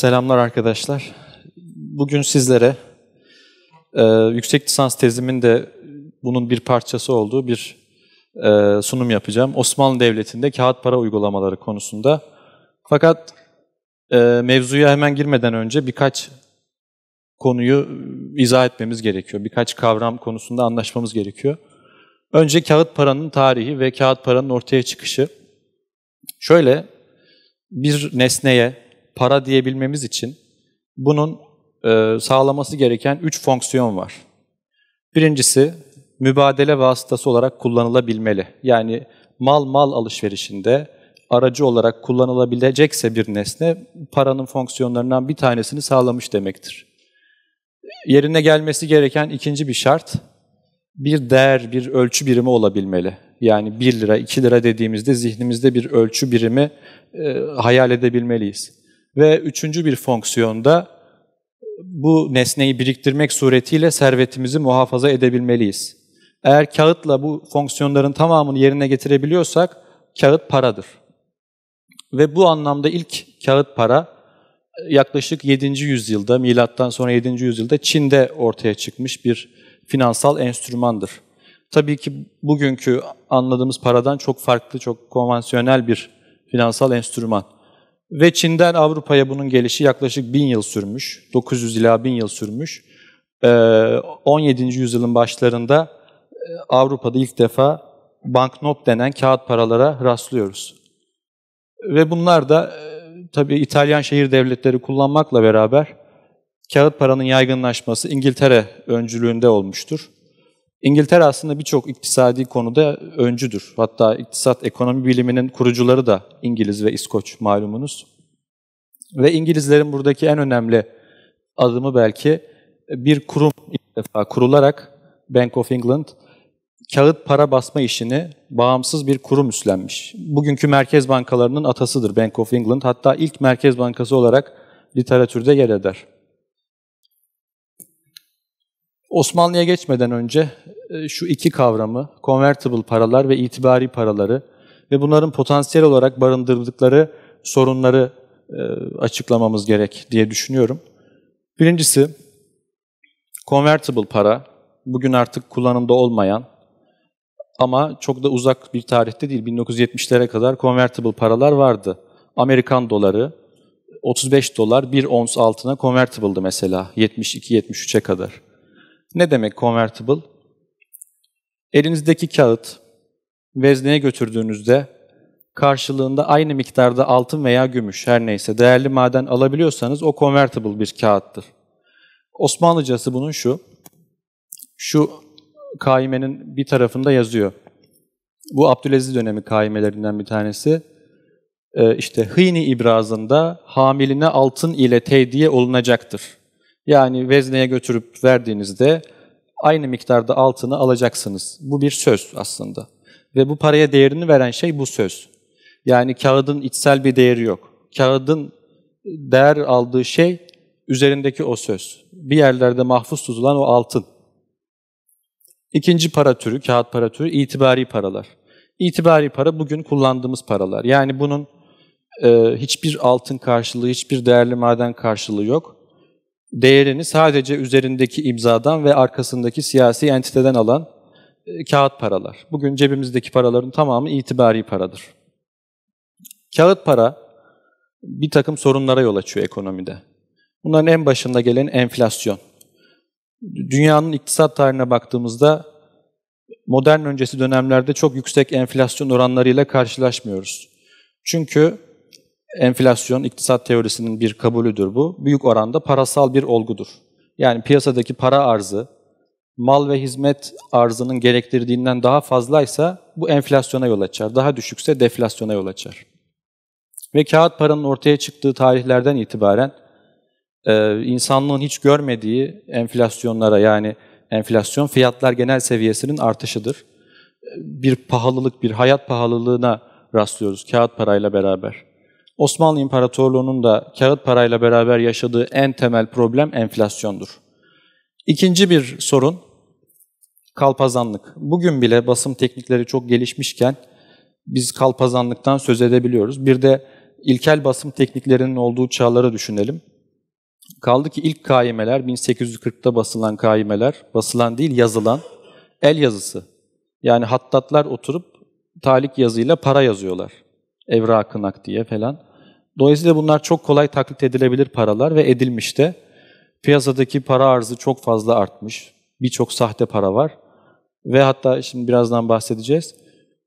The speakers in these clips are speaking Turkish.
Selamlar arkadaşlar. Bugün sizlere e, yüksek lisans tezimin de bunun bir parçası olduğu bir e, sunum yapacağım. Osmanlı Devleti'nde kağıt para uygulamaları konusunda. Fakat e, mevzuya hemen girmeden önce birkaç konuyu izah etmemiz gerekiyor. Birkaç kavram konusunda anlaşmamız gerekiyor. Önce kağıt paranın tarihi ve kağıt paranın ortaya çıkışı. Şöyle bir nesneye para diyebilmemiz için bunun e, sağlaması gereken üç fonksiyon var. Birincisi mübadele vasıtası olarak kullanılabilmeli. Yani mal mal alışverişinde aracı olarak kullanılabilecekse bir nesne paranın fonksiyonlarından bir tanesini sağlamış demektir. Yerine gelmesi gereken ikinci bir şart bir değer, bir ölçü birimi olabilmeli. Yani 1 lira, 2 lira dediğimizde zihnimizde bir ölçü birimi e, hayal edebilmeliyiz. Ve üçüncü bir fonksiyonda bu nesneyi biriktirmek suretiyle servetimizi muhafaza edebilmeliyiz. Eğer kağıtla bu fonksiyonların tamamını yerine getirebiliyorsak kağıt paradır. Ve bu anlamda ilk kağıt para e, yaklaşık 7. yüzyılda, milattan sonra 7. yüzyılda Çin'de ortaya çıkmış bir finansal enstrümandır. Tabii ki bugünkü anladığımız paradan çok farklı, çok konvansiyonel bir finansal enstrüman. Ve Çin'den Avrupa'ya bunun gelişi yaklaşık 1000 yıl sürmüş. 900 ila 1000 yıl sürmüş. 17. Ee, yüzyılın başlarında e, Avrupa'da ilk defa banknot denen kağıt paralara rastlıyoruz. Ve bunlar da e, tabii İtalyan şehir devletleri kullanmakla beraber kağıt paranın yaygınlaşması İngiltere öncülüğünde olmuştur. İngiltere aslında birçok iktisadi konuda öncüdür. Hatta iktisat ekonomi biliminin kurucuları da İngiliz ve İskoç malumunuz. Ve İngilizlerin buradaki en önemli adımı belki bir kurum ilk defa kurularak Bank of England kağıt para basma işini bağımsız bir kurum üstlenmiş. Bugünkü merkez bankalarının atasıdır Bank of England. Hatta ilk merkez bankası olarak literatürde yer eder. Osmanlı'ya geçmeden önce e, şu iki kavramı, convertible paralar ve itibari paraları ve bunların potansiyel olarak barındırdıkları sorunları e, açıklamamız gerek diye düşünüyorum. Birincisi, convertible para, bugün artık kullanımda olmayan ama çok da uzak bir tarihte değil, 1970'lere kadar convertible paralar vardı. Amerikan doları, 35 dolar bir ons altına convertible'dı mesela 72-73'e kadar. Ne demek convertible? Elinizdeki kağıt vezneye götürdüğünüzde karşılığında aynı miktarda altın veya gümüş her neyse değerli maden alabiliyorsanız o convertible bir kağıttır. Osmanlıcası bunun şu. Şu kaimenin bir tarafında yazıyor. Bu Abdülaziz dönemi kaimelerinden bir tanesi. Ee, işte hıyni ibrazında hamiline altın ile tediye olunacaktır. Yani vezneye götürüp verdiğinizde aynı miktarda altını alacaksınız. Bu bir söz aslında. Ve bu paraya değerini veren şey bu söz. Yani kağıdın içsel bir değeri yok. Kağıdın değer aldığı şey üzerindeki o söz. Bir yerlerde mahfuz tutulan o altın. İkinci para türü, kağıt para türü itibari paralar. İtibari para bugün kullandığımız paralar. Yani bunun e, hiçbir altın karşılığı, hiçbir değerli maden karşılığı yok değerini sadece üzerindeki imzadan ve arkasındaki siyasi entiteden alan e, kağıt paralar. Bugün cebimizdeki paraların tamamı itibari paradır. Kağıt para bir takım sorunlara yol açıyor ekonomide. Bunların en başında gelen enflasyon. Dünyanın iktisat tarihine baktığımızda modern öncesi dönemlerde çok yüksek enflasyon oranlarıyla karşılaşmıyoruz. Çünkü enflasyon iktisat teorisinin bir kabulüdür bu. Büyük oranda parasal bir olgudur. Yani piyasadaki para arzı mal ve hizmet arzının gerektirdiğinden daha fazlaysa bu enflasyona yol açar. Daha düşükse deflasyona yol açar. Ve kağıt paranın ortaya çıktığı tarihlerden itibaren e, insanlığın hiç görmediği enflasyonlara yani enflasyon fiyatlar genel seviyesinin artışıdır. E, bir pahalılık, bir hayat pahalılığına rastlıyoruz kağıt parayla beraber. Osmanlı İmparatorluğu'nun da kağıt parayla beraber yaşadığı en temel problem enflasyondur. İkinci bir sorun kalpazanlık. Bugün bile basım teknikleri çok gelişmişken biz kalpazanlıktan söz edebiliyoruz. Bir de ilkel basım tekniklerinin olduğu çağları düşünelim. Kaldı ki ilk kaimeler 1840'ta basılan kaimeler, basılan değil yazılan el yazısı. Yani hattatlar oturup talik yazıyla para yazıyorlar. Evrakınak diye falan. Dolayısıyla bunlar çok kolay taklit edilebilir paralar ve edilmiş de. Piyasadaki para arzı çok fazla artmış. Birçok sahte para var. Ve hatta şimdi birazdan bahsedeceğiz.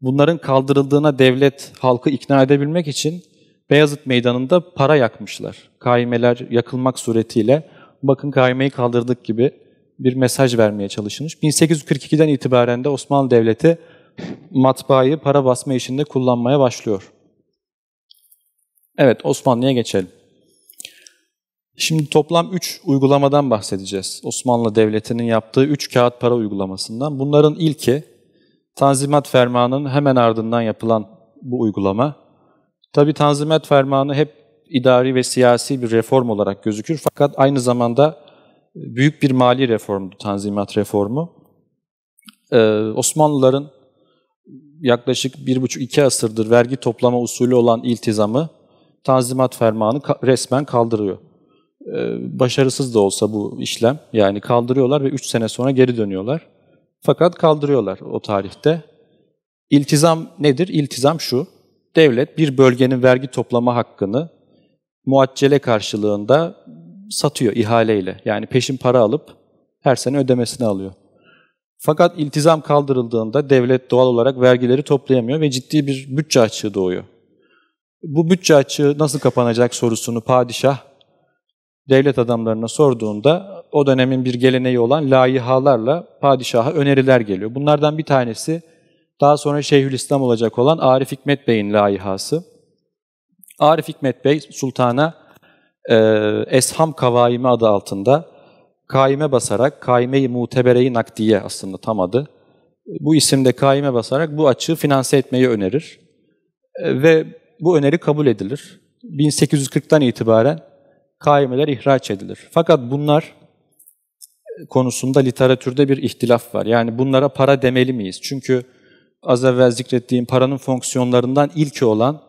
Bunların kaldırıldığına devlet halkı ikna edebilmek için Beyazıt Meydanı'nda para yakmışlar. Kaimeler yakılmak suretiyle bakın kaimeyi kaldırdık gibi bir mesaj vermeye çalışılmış. 1842'den itibaren de Osmanlı Devleti matbaayı para basma işinde kullanmaya başlıyor. Evet, Osmanlı'ya geçelim. Şimdi toplam 3 uygulamadan bahsedeceğiz. Osmanlı Devleti'nin yaptığı 3 kağıt para uygulamasından. Bunların ilki Tanzimat Fermanı'nın hemen ardından yapılan bu uygulama. Tabi Tanzimat Fermanı hep idari ve siyasi bir reform olarak gözükür fakat aynı zamanda büyük bir mali reformdu Tanzimat reformu. Ee, Osmanlıların yaklaşık 1,5-2 asırdır vergi toplama usulü olan iltizamı tanzimat fermanı ka resmen kaldırıyor. Ee, başarısız da olsa bu işlem yani kaldırıyorlar ve 3 sene sonra geri dönüyorlar. Fakat kaldırıyorlar o tarihte. İltizam nedir? İltizam şu. Devlet bir bölgenin vergi toplama hakkını muaccele karşılığında satıyor ihaleyle. Yani peşin para alıp her sene ödemesini alıyor. Fakat iltizam kaldırıldığında devlet doğal olarak vergileri toplayamıyor ve ciddi bir bütçe açığı doğuyor bu bütçe açığı nasıl kapanacak sorusunu padişah devlet adamlarına sorduğunda o dönemin bir geleneği olan layihalarla padişaha öneriler geliyor. Bunlardan bir tanesi daha sonra Şeyhülislam olacak olan Arif Hikmet Bey'in layihası. Arif Hikmet Bey sultana e, Esham Kavaimi adı altında kaime basarak, kaime-i mutebereyi nakdiye aslında tam adı. Bu isimde kaime basarak bu açığı finanse etmeyi önerir. E, ve bu öneri kabul edilir. 1840'tan itibaren kaimeler ihraç edilir. Fakat bunlar e, konusunda literatürde bir ihtilaf var. Yani bunlara para demeli miyiz? Çünkü az evvel zikrettiğim paranın fonksiyonlarından ilki olan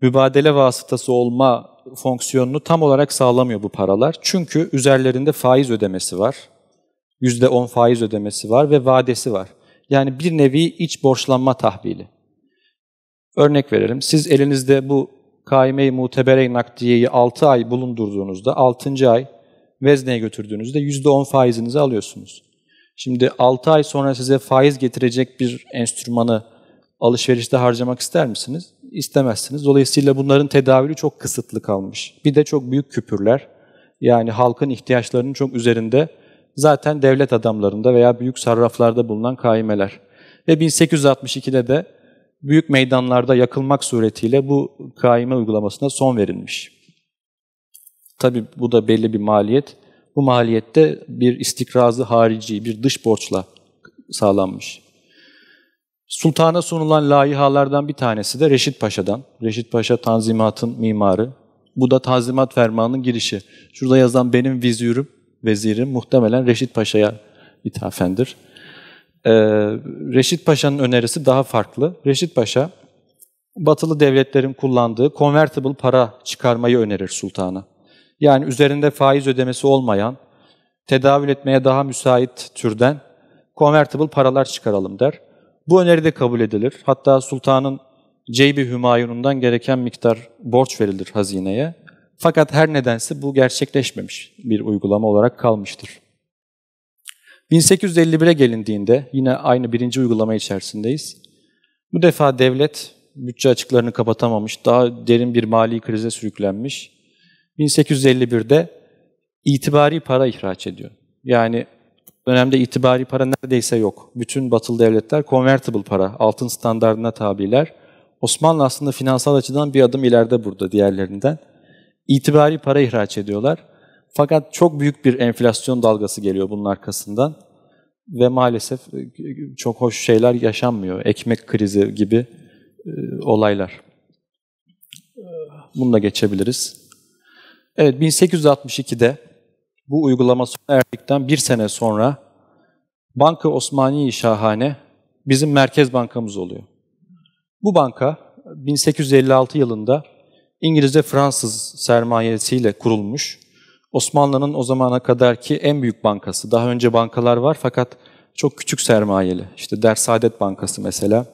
mübadele vasıtası olma fonksiyonunu tam olarak sağlamıyor bu paralar. Çünkü üzerlerinde faiz ödemesi var. %10 faiz ödemesi var ve vadesi var. Yani bir nevi iç borçlanma tahvili. Örnek verelim. Siz elinizde bu kaime-i mutebere-i nakdiyeyi 6 ay bulundurduğunuzda 6. ay vezneye götürdüğünüzde %10 faizinizi alıyorsunuz. Şimdi 6 ay sonra size faiz getirecek bir enstrümanı alışverişte harcamak ister misiniz? İstemezsiniz. Dolayısıyla bunların tedavülü çok kısıtlı kalmış. Bir de çok büyük küpürler. Yani halkın ihtiyaçlarının çok üzerinde zaten devlet adamlarında veya büyük sarraflarda bulunan kaimeler. Ve 1862'de de büyük meydanlarda yakılmak suretiyle bu kaime uygulamasına son verilmiş. Tabi bu da belli bir maliyet. Bu maliyette bir istikrazı harici, bir dış borçla sağlanmış. Sultana sunulan layihalardan bir tanesi de Reşit Paşa'dan. Reşit Paşa Tanzimat'ın mimarı. Bu da Tanzimat Fermanı'nın girişi. Şurada yazan benim vizürüm, vezirim muhtemelen Reşit Paşa'ya ithafendir e, Reşit Paşa'nın önerisi daha farklı. Reşit Paşa, batılı devletlerin kullandığı convertible para çıkarmayı önerir sultana. Yani üzerinde faiz ödemesi olmayan, tedavül etmeye daha müsait türden convertible paralar çıkaralım der. Bu öneri de kabul edilir. Hatta sultanın Ceybi Hümayun'undan gereken miktar borç verilir hazineye. Fakat her nedense bu gerçekleşmemiş bir uygulama olarak kalmıştır. 1851'e gelindiğinde yine aynı birinci uygulama içerisindeyiz. Bu defa devlet bütçe açıklarını kapatamamış, daha derin bir mali krize sürüklenmiş. 1851'de itibari para ihraç ediyor. Yani dönemde itibari para neredeyse yok. Bütün batılı devletler convertible para, altın standartına tabiler. Osmanlı aslında finansal açıdan bir adım ileride burada diğerlerinden. İtibari para ihraç ediyorlar. Fakat çok büyük bir enflasyon dalgası geliyor bunun arkasından ve maalesef e, çok hoş şeyler yaşanmıyor. Ekmek krizi gibi e, olaylar. Bununla geçebiliriz. Evet 1862'de bu uygulama sona erdikten bir sene sonra Banka Osmaniye Şahane bizim merkez bankamız oluyor. Bu banka 1856 yılında İngiliz ve Fransız sermayesiyle kurulmuş Osmanlı'nın o zamana kadarki en büyük bankası. Daha önce bankalar var fakat çok küçük sermayeli. İşte Dersaadet Bankası mesela.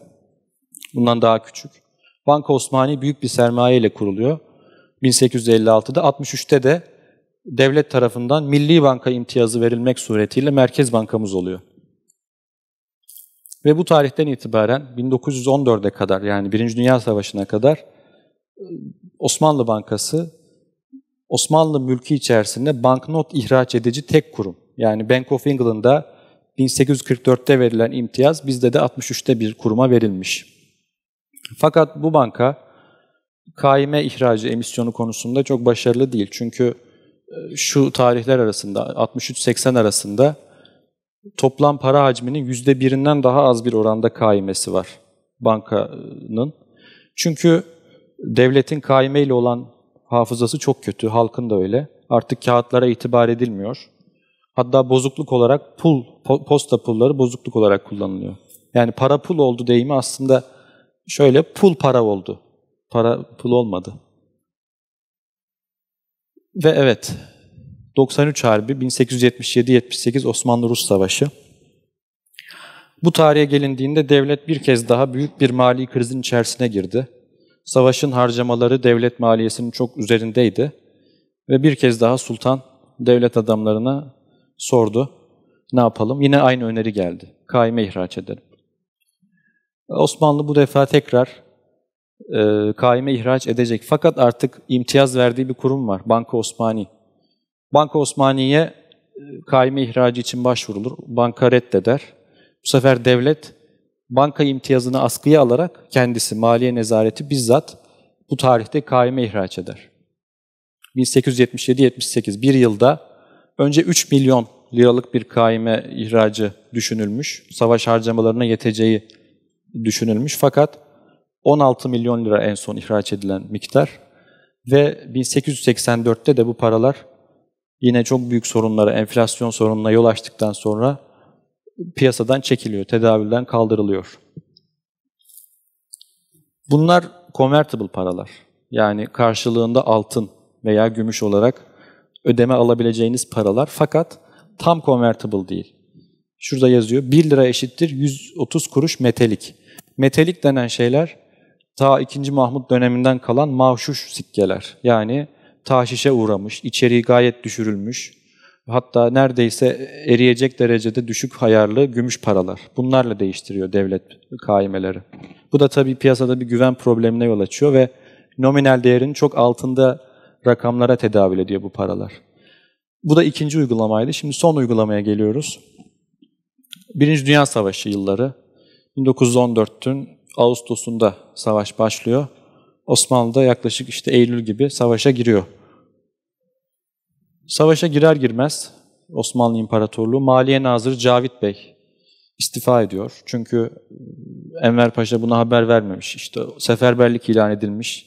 Bundan daha küçük. Banka Osmani büyük bir sermaye ile kuruluyor. 1856'da 63'te de devlet tarafından Milli Banka imtiyazı verilmek suretiyle Merkez Bankamız oluyor. Ve bu tarihten itibaren 1914'e kadar yani Birinci Dünya Savaşı'na kadar e, Osmanlı Bankası Osmanlı mülkü içerisinde banknot ihraç edici tek kurum. Yani Bank of England'da 1844'te verilen imtiyaz bizde de 63'te bir kuruma verilmiş. Fakat bu banka kaime ihracı emisyonu konusunda çok başarılı değil. Çünkü e, şu tarihler arasında 63-80 arasında toplam para hacminin %1'inden daha az bir oranda kaimesi var bankanın. Çünkü devletin kaime ile olan hafızası çok kötü, halkın da öyle. Artık kağıtlara itibar edilmiyor. Hatta bozukluk olarak pul, posta pulları bozukluk olarak kullanılıyor. Yani para pul oldu deyimi aslında şöyle pul para oldu. Para pul olmadı. Ve evet 93 Harbi 1877-78 Osmanlı-Rus Savaşı. Bu tarihe gelindiğinde devlet bir kez daha büyük bir mali krizin içerisine girdi. Savaşın harcamaları devlet maliyesinin çok üzerindeydi. Ve bir kez daha sultan devlet adamlarına sordu. Ne yapalım? Yine aynı öneri geldi. Kaime ihraç edelim. Osmanlı bu defa tekrar e, kaime ihraç edecek. Fakat artık imtiyaz verdiği bir kurum var. Banka Osmani. Banka Osmani'ye e, kaime ihracı için başvurulur. Banka reddeder. Bu sefer devlet banka imtiyazını askıya alarak kendisi maliye nezareti bizzat bu tarihte kaime ihraç eder. 1877-78 bir yılda önce 3 milyon liralık bir kaime ihracı düşünülmüş. Savaş harcamalarına yeteceği düşünülmüş fakat 16 milyon lira en son ihraç edilen miktar ve 1884'te de bu paralar yine çok büyük sorunlara, enflasyon sorununa yol açtıktan sonra piyasadan çekiliyor, tedavülden kaldırılıyor. Bunlar convertible paralar. Yani karşılığında altın veya gümüş olarak ödeme alabileceğiniz paralar fakat tam convertible değil. Şurada yazıyor 1 lira eşittir 130 kuruş metalik. Metalik denen şeyler ta 2. Mahmut döneminden kalan mahşuş sikkeler. Yani taşişe uğramış, içeriği gayet düşürülmüş, hatta neredeyse eriyecek derecede düşük hayarlı gümüş paralar. Bunlarla değiştiriyor devlet kaimeleri. Bu da tabii piyasada bir güven problemine yol açıyor ve nominal değerinin çok altında rakamlara tedavül ediyor bu paralar. Bu da ikinci uygulamaydı. Şimdi son uygulamaya geliyoruz. Birinci Dünya Savaşı yılları. 1914'ün Ağustos'unda savaş başlıyor. Osmanlı da yaklaşık işte Eylül gibi savaşa giriyor Savaşa girer girmez Osmanlı İmparatorluğu Maliye Nazırı Cavit Bey istifa ediyor. Çünkü ıı, Enver Paşa buna haber vermemiş. İşte seferberlik ilan edilmiş.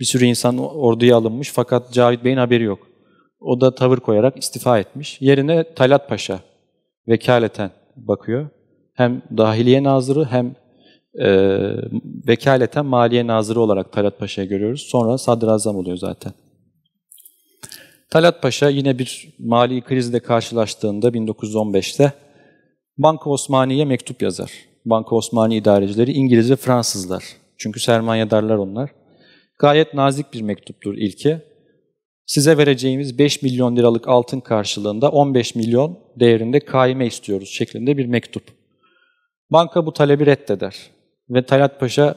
Bir sürü insan orduya alınmış fakat Cavit Bey'in haberi yok. O da tavır koyarak istifa etmiş. Yerine Talat Paşa vekaleten bakıyor. Hem Dahiliye Nazırı hem e, vekaleten Maliye Nazırı olarak Talat Paşa'yı görüyoruz. Sonra Sadrazam oluyor zaten. Talat Paşa yine bir mali krizle karşılaştığında 1915'te Banka Osmaniye mektup yazar. Banka Osmani idarecileri İngiliz ve Fransızlar. Çünkü sermayedarlar onlar. Gayet nazik bir mektuptur ilki. Size vereceğimiz 5 milyon liralık altın karşılığında 15 milyon değerinde kaime istiyoruz şeklinde bir mektup. Banka bu talebi reddeder ve Talat Paşa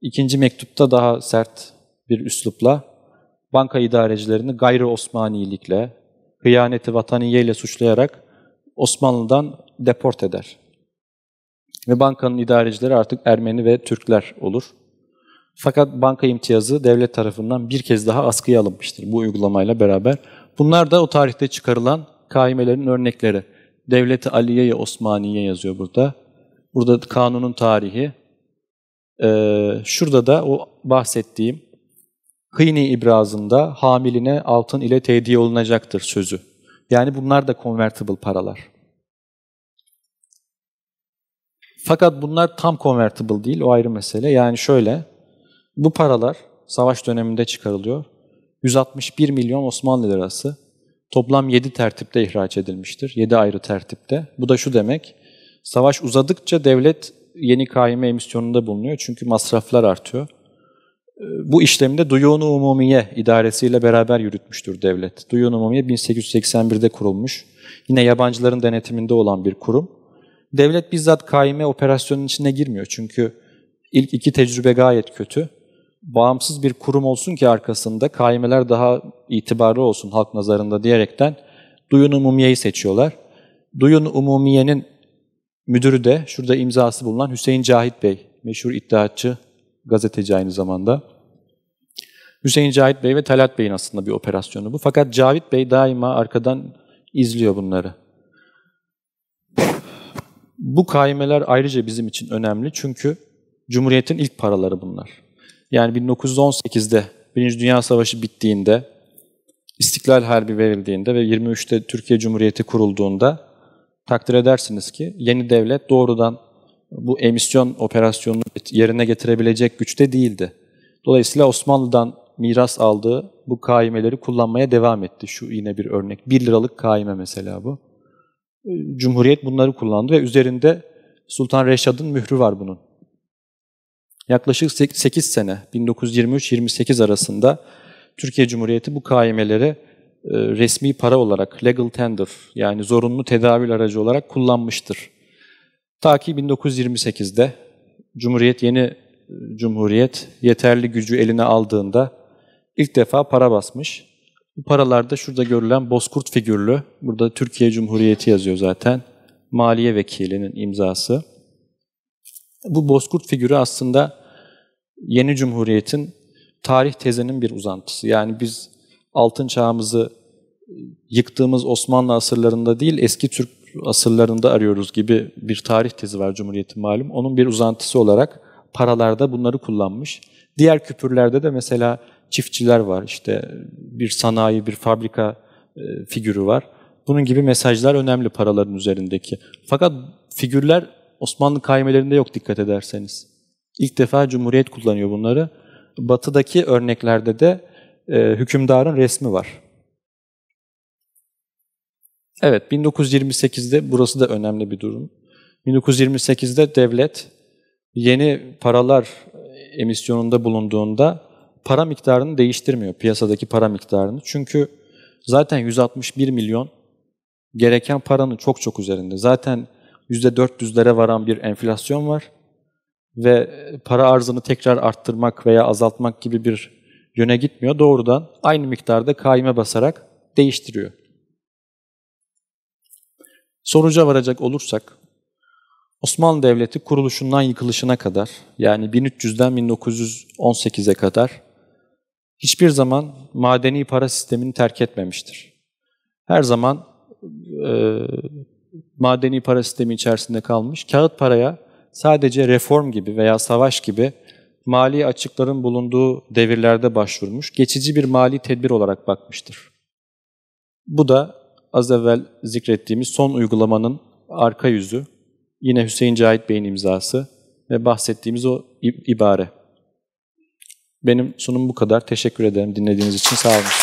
ikinci mektupta daha sert bir üslupla banka idarecilerini gayri Osmanilikle, hıyaneti vataniyeyle suçlayarak Osmanlı'dan deport eder. Ve bankanın idarecileri artık Ermeni ve Türkler olur. Fakat banka imtiyazı devlet tarafından bir kez daha askıya alınmıştır bu uygulamayla beraber. Bunlar da o tarihte çıkarılan kaimelerin örnekleri. Devleti Aliye'ye Osmaniye yazıyor burada. Burada kanunun tarihi. Ee, şurada da o bahsettiğim Kıyni ibrazında hamiline altın ile tediye olunacaktır sözü. Yani bunlar da convertible paralar. Fakat bunlar tam convertible değil, o ayrı mesele. Yani şöyle, bu paralar savaş döneminde çıkarılıyor. 161 milyon Osmanlı lirası. Toplam 7 tertipte ihraç edilmiştir. 7 ayrı tertipte. Bu da şu demek, savaş uzadıkça devlet yeni KYM emisyonunda bulunuyor. Çünkü masraflar artıyor. Ee, bu işlemi de duyun Umumiye idaresiyle beraber yürütmüştür devlet. Duyun-u Umumiye 1881'de kurulmuş. Yine yabancıların denetiminde olan bir kurum. Devlet bizzat kaime operasyonun içine girmiyor çünkü ilk iki tecrübe gayet kötü. Bağımsız bir kurum olsun ki arkasında kaimeler daha itibarlı olsun halk nazarında diyerekten Duyun Umumiye'yi seçiyorlar. Duyun Umumiye'nin müdürü de şurada imzası bulunan Hüseyin Cahit Bey, meşhur iddiatçı, gazeteci aynı zamanda. Hüseyin Cavit Bey ve Talat Bey'in aslında bir operasyonu bu. Fakat Cavit Bey daima arkadan izliyor bunları. Bu kaimeler ayrıca bizim için önemli çünkü Cumhuriyet'in ilk paraları bunlar. Yani 1918'de Birinci Dünya Savaşı bittiğinde, İstiklal Harbi verildiğinde ve 23'te Türkiye Cumhuriyeti kurulduğunda takdir edersiniz ki yeni devlet doğrudan bu emisyon operasyonunu yerine getirebilecek güçte değildi. Dolayısıyla Osmanlı'dan miras aldığı bu kaimeleri kullanmaya devam etti. Şu yine bir örnek. 1 liralık kaime mesela bu. Ee, Cumhuriyet bunları kullandı ve üzerinde Sultan Reşad'ın mührü var bunun. Yaklaşık 8 sene 1923-28 arasında Türkiye Cumhuriyeti bu kaimeleri e, resmi para olarak legal tender yani zorunlu tedavül aracı olarak kullanmıştır. Ta ki 1928'de Cumhuriyet yeni e, Cumhuriyet yeterli gücü eline aldığında ilk defa para basmış. Bu paralarda şurada görülen Bozkurt figürlü, burada Türkiye Cumhuriyeti yazıyor zaten. Maliye Vekili'nin imzası. Bu Bozkurt figürü aslında yeni cumhuriyetin tarih tezinin bir uzantısı. Yani biz altın çağımızı yıktığımız Osmanlı asırlarında değil, eski Türk asırlarında arıyoruz gibi bir tarih tezi var Cumhuriyet'in malum. Onun bir uzantısı olarak paralarda bunları kullanmış. Diğer küpürlerde de mesela çiftçiler var, işte bir sanayi, bir fabrika e, figürü var. Bunun gibi mesajlar önemli paraların üzerindeki. Fakat figürler Osmanlı kaimelerinde yok dikkat ederseniz. İlk defa Cumhuriyet kullanıyor bunları. Batı'daki örneklerde de e, hükümdarın resmi var. Evet, 1928'de burası da önemli bir durum. 1928'de devlet yeni paralar emisyonunda bulunduğunda para miktarını değiştirmiyor piyasadaki para miktarını. Çünkü zaten 161 milyon gereken paranın çok çok üzerinde. Zaten %400'lere varan bir enflasyon var ve para arzını tekrar arttırmak veya azaltmak gibi bir yöne gitmiyor. Doğrudan aynı miktarda kaime basarak değiştiriyor. Sonuca varacak olursak Osmanlı Devleti kuruluşundan yıkılışına kadar yani 1300'den 1918'e kadar hiçbir zaman madeni para sistemini terk etmemiştir. Her zaman e, madeni para sistemi içerisinde kalmış, kağıt paraya sadece reform gibi veya savaş gibi mali açıkların bulunduğu devirlerde başvurmuş, geçici bir mali tedbir olarak bakmıştır. Bu da az evvel zikrettiğimiz son uygulamanın arka yüzü, yine Hüseyin Cahit Bey'in imzası ve bahsettiğimiz o ibare. Benim sunum bu kadar. Teşekkür ederim dinlediğiniz için. Sağ olun.